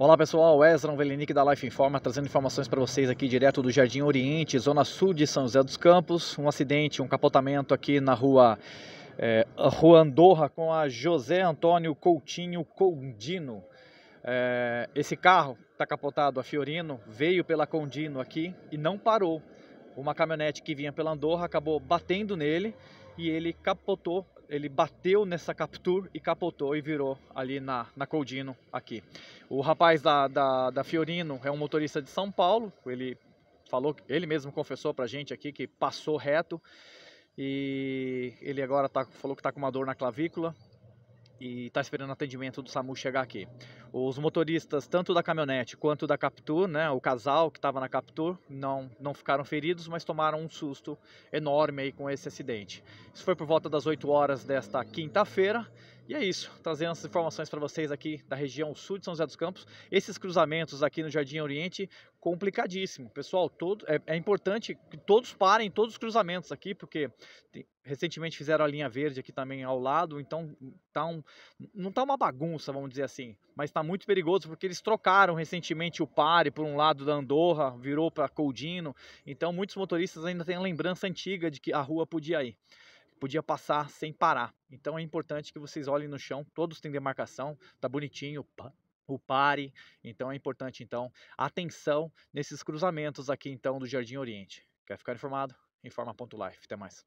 Olá pessoal, Ezra Velenic da Life Informa, trazendo informações para vocês aqui direto do Jardim Oriente, zona sul de São José dos Campos. Um acidente, um capotamento aqui na rua, é, rua Andorra com a José Antônio Coutinho Condino. É, esse carro está capotado a Fiorino, veio pela Condino aqui e não parou uma caminhonete que vinha pela Andorra acabou batendo nele e ele capotou, ele bateu nessa Captur e capotou e virou ali na, na Coldino aqui. O rapaz da, da, da Fiorino é um motorista de São Paulo, ele falou, ele mesmo confessou pra gente aqui que passou reto e ele agora tá, falou que está com uma dor na clavícula, e está esperando atendimento do SAMU chegar aqui. Os motoristas, tanto da caminhonete quanto da Captur, né, o casal que estava na Captur, não, não ficaram feridos, mas tomaram um susto enorme aí com esse acidente. Isso foi por volta das 8 horas desta quinta-feira. E é isso, trazendo as informações para vocês aqui da região sul de São José dos Campos. Esses cruzamentos aqui no Jardim Oriente, complicadíssimo. Pessoal, todo, é, é importante que todos parem, todos os cruzamentos aqui, porque tem, recentemente fizeram a linha verde aqui também ao lado, então tá um, não tá uma bagunça, vamos dizer assim, mas está muito perigoso porque eles trocaram recentemente o pare por um lado da Andorra, virou para Coldino, então muitos motoristas ainda têm a lembrança antiga de que a rua podia ir podia passar sem parar. Então é importante que vocês olhem no chão, todos têm demarcação, tá bonitinho, o pare. Então é importante então atenção nesses cruzamentos aqui então do Jardim Oriente. Quer ficar informado? Informa.life. Até mais.